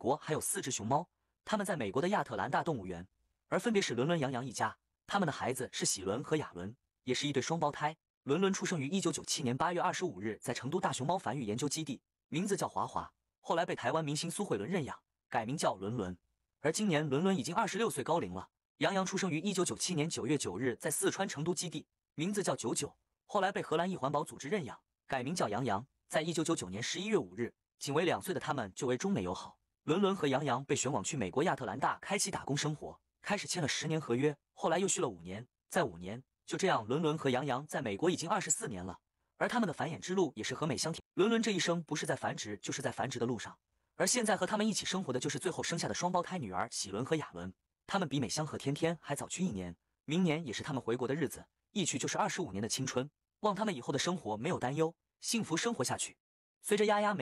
国还有四只熊猫，它们在美国的亚特兰大动物园，而分别是伦伦、杨洋一家，他们的孩子是喜伦和亚伦，也是一对双胞胎。伦伦出生于一九九七年八月二十五日，在成都大熊猫繁育研究基地，名字叫华华，后来被台湾明星苏慧伦认养，改名叫伦伦。而今年伦伦已经二十六岁高龄了。杨洋出生于一九九七年九月九日，在四川成都基地，名字叫九九，后来被荷兰一环保组织认养，改名叫杨洋。在一九九九年十一月五日，仅为两岁的他们就为中美友好。伦伦和杨洋被选往去美国亚特兰大开启打工生活，开始签了十年合约，后来又续了五年。再五年，就这样，伦伦和杨洋在美国已经二十四年了，而他们的繁衍之路也是和美相天。伦伦这一生不是在繁殖，就是在繁殖的路上。而现在和他们一起生活的，就是最后生下的双胞胎女儿喜伦和雅伦。他们比美香和天天还早去一年，明年也是他们回国的日子，一去就是二十五年的青春。望他们以后的生活没有担忧，幸福生活下去。随着丫丫美。